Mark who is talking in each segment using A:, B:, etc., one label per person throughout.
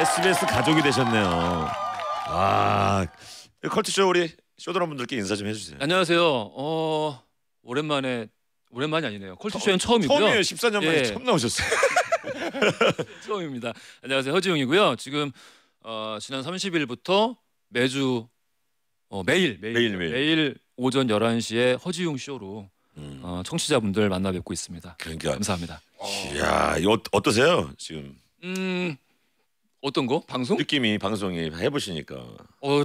A: SBS 가족이 되셨네요. 와 컬트쇼 우리 쇼드런분들께 인사 좀 해주세요.
B: 안녕하세요. 어 오랜만에 오랜만이 아니네요. 컬트쇼는 처음이고요. 처음이에요. 14년 만에 예. 처음 나오셨어요. 처음입니다. 안녕하세요. 허지웅이고요. 지금 어, 지난 30일부터 매주 어, 매일, 매일, 매일 매일 매일 오전 11시에 허지웅 쇼로 음. 어, 청취자분들 만나 뵙고 있습니다. 그러니까 감사합니다. 이야, 어,
A: 어떠세요? 지금 음, 어떤 거? 방송? 느낌이 방송이 해보시니까.
B: 어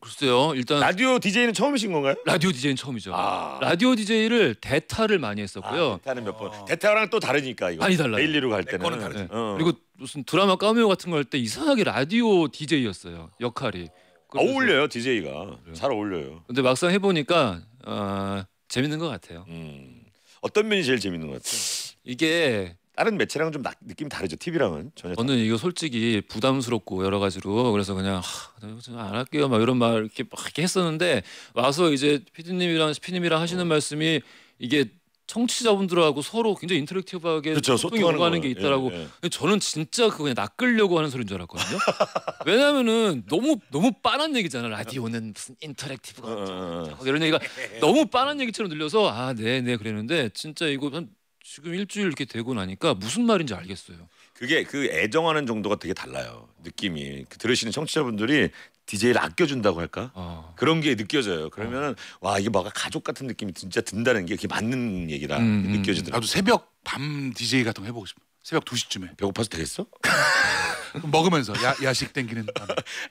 B: 글쎄요. 일단 라디오 DJ는 처음이신 건가요? 라디오 DJ는 처음이죠. 아. 라디오 DJ를 대타를 많이 했었고요. 아, 대타는 몇 번. 아. 대타랑 또 다르니까 이거. 많이 달라요. 데일리로 갈 때는. 거는 다르죠. 네. 어. 그리고 무슨 드라마 까메오 같은 거 할 때 이상하게 라디오 DJ였어요. 역할이.
A: 어, 어울려요 DJ가. 그래요. 잘 어울려요.
B: 근데 막상 해보니까 어, 재밌는 것 같아요. 음. 어떤 면이 제일 재밌는 것 같아요? 이게 다른 매체랑은 좀 나,
A: 느낌이 다르죠. TV랑은 전혀.
B: 저는 이거 솔직히 부담스럽고 여러 가지로 그래서 그냥 하, 안 할게요 막 이런 말 이렇게 막 이렇게 했었는데 와서 이제 피디님이랑 스 피님이랑 하시는 어. 말씀이 이게 청취자분들하고 서로 굉장히 인터랙티브하게 그렇죠, 소통이 오가는 게 있다라고. 예, 예. 저는 진짜 그거 그냥 낚으려고 하는 소린 줄 알았거든요. 왜냐면은 너무 너무 빠른 얘기잖아. 라디오는 무슨 인터랙티브가 어, 어, 어. 뭐 이런 얘기가 너무 빠른 얘기처럼 들려서 아, 네, 네 그랬는데 진짜 이거 한 지금 일주일 이렇게 되고 나니까 무슨 말인지 알겠어요.
A: 그게 그 애정하는 정도가 되게 달라요. 느낌이 그 들으시는 청취자분들이 DJ를 아껴준다고 할까? 어. 그런 게 느껴져요. 그러면 어. 와 이게 뭐 가족 가 같은 느낌이 진짜 든다는 게 그게 맞는 얘기라 음, 음. 느껴지더라고요. 나도 새벽 밤 DJ 같은 거 해보고 싶어. 새벽 2시쯤에. 배고파서 되겠어? 먹으면서 야, 야식 땡기는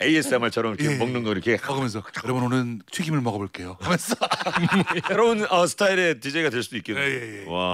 A: ASMR처럼 이렇게 예, 예, 먹는
B: 거 이렇게 먹으면서 여러분 오늘 튀김을 먹어볼게요
A: 하면서 여러분 어, 스타일의 DJ가 될 수도 있겠네요. 예, 예, 예,
B: 와.